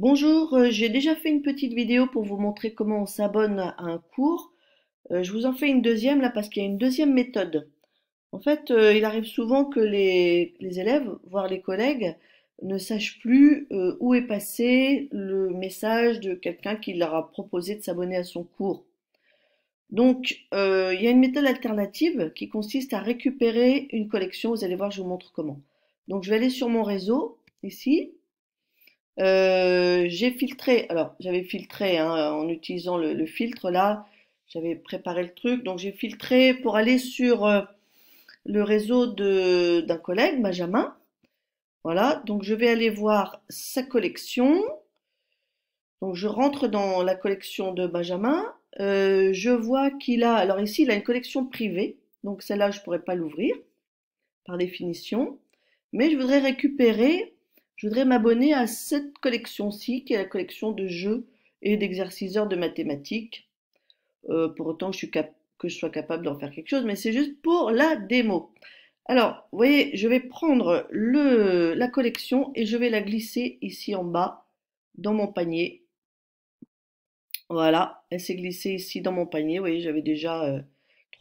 Bonjour, euh, j'ai déjà fait une petite vidéo pour vous montrer comment on s'abonne à un cours. Euh, je vous en fais une deuxième là parce qu'il y a une deuxième méthode. En fait, euh, il arrive souvent que les, les, élèves, voire les collègues, ne sachent plus où est passé le message de quelqu'un qui leur a proposé de s'abonner à son cours. Donc, il y a une méthode alternative qui consiste à récupérer une collection. Vous allez voir, je vous montre comment. Donc, je vais aller sur mon réseau, ici, euh, j'ai filtré, alors j'avais filtré hein, en utilisant le, filtre là, j'avais préparé le truc, donc j'ai filtré pour aller sur euh, le réseau d'un collègue, Benjamin. Voilà, donc je vais aller voir sa collection. Donc je rentre dans la collection de Benjamin. Euh, je vois qu'il a, alors ici il a une collection privée, donc celle-là je ne pourrais pas l'ouvrir par définition, mais je voudrais récupérer je voudrais m'abonner à cette collection-ci, qui est la collection de jeux et d'exerciceurs de mathématiques. Euh, pour autant que je sois capable d'en faire quelque chose, mais c'est juste pour la démo. Alors, vous voyez, je vais prendre la collection et je vais la glisser ici en bas dans mon panier. Voilà, elle s'est glissée ici dans mon panier. Vous voyez, j'avais déjà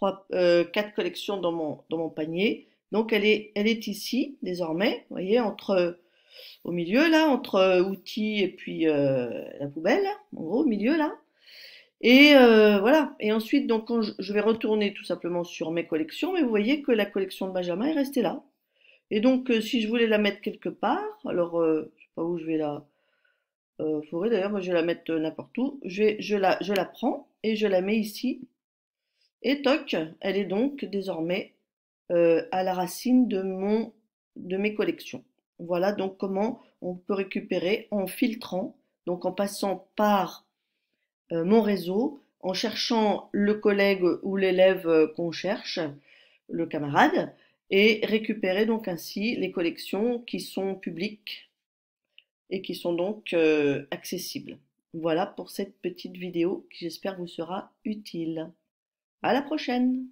4 euh, euh, collections dans mon, panier. Donc, elle est ici désormais, vous voyez, entre au milieu, là, entre euh, outils et puis euh, la poubelle, en gros, au milieu, là. Et euh, voilà. Et ensuite, donc, je, vais retourner tout simplement sur mes collections, mais vous voyez que la collection de Benjamin est restée là. Et donc, si je voulais la mettre quelque part, alors, je je sais pas où je vais la euh, d'ailleurs, moi je vais la mettre n'importe où. Je, je, la, je la prends et je la mets ici. Et toc, elle est donc désormais à la racine de, mon, de mes collections. Voilà donc comment on peut récupérer en filtrant, donc en passant par euh, mon réseau, en cherchant le collègue ou l'élève euh, qu'on cherche, le camarade, et récupérer donc ainsi les collections qui sont publiques et qui sont donc euh, accessibles. Voilà pour cette petite vidéo qui j'espère vous sera utile. À la prochaine!